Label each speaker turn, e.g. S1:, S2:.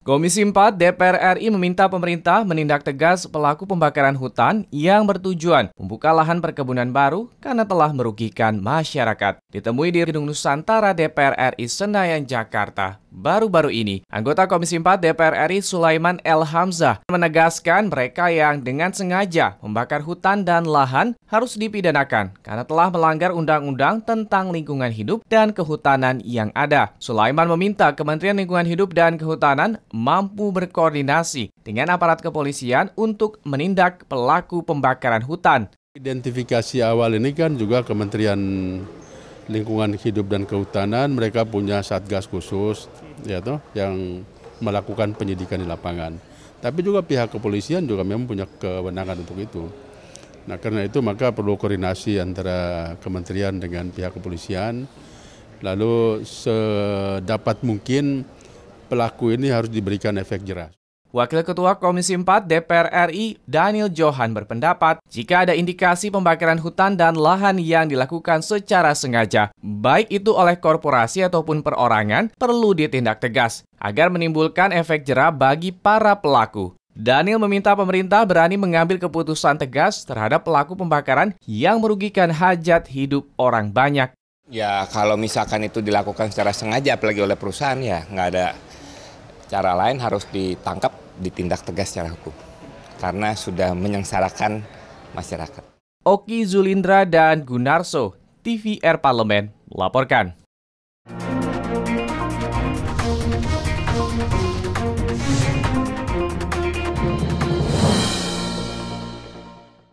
S1: Komisi 4 DPR RI meminta pemerintah menindak tegas pelaku pembakaran hutan yang bertujuan membuka lahan perkebunan baru karena telah merugikan masyarakat. Ditemui di Gedung Nusantara DPR RI Senayan, Jakarta. Baru-baru ini, anggota Komisi 4 DPR RI Sulaiman El Hamzah menegaskan mereka yang dengan sengaja membakar hutan dan lahan harus dipidanakan karena telah melanggar undang-undang tentang lingkungan hidup dan kehutanan yang ada. Sulaiman meminta Kementerian Lingkungan Hidup dan Kehutanan mampu berkoordinasi dengan aparat kepolisian untuk menindak pelaku
S2: pembakaran hutan. Identifikasi awal ini kan juga Kementerian lingkungan hidup dan kehutanan mereka punya satgas khusus ya toh yang melakukan penyidikan di lapangan. Tapi juga pihak kepolisian juga memang punya kewenangan untuk itu. Nah karena itu maka perlu koordinasi antara kementerian dengan pihak kepolisian. Lalu sedapat mungkin pelaku ini harus diberikan efek jerah.
S1: Wakil Ketua Komisi 4 DPR RI Daniel Johan berpendapat jika ada indikasi pembakaran hutan dan lahan yang dilakukan secara sengaja, baik itu oleh korporasi ataupun perorangan, perlu ditindak tegas agar menimbulkan efek jerah bagi para pelaku. Daniel meminta pemerintah berani mengambil keputusan tegas
S3: terhadap pelaku pembakaran yang merugikan hajat hidup orang banyak. Ya kalau misalkan itu dilakukan secara sengaja apalagi oleh perusahaan ya nggak ada cara lain harus ditangkap, ditindak tegas secara hukum. Karena sudah menyengsarakan masyarakat. Oki Zulindra dan Gunarso, TVR Parlemen,
S1: melaporkan.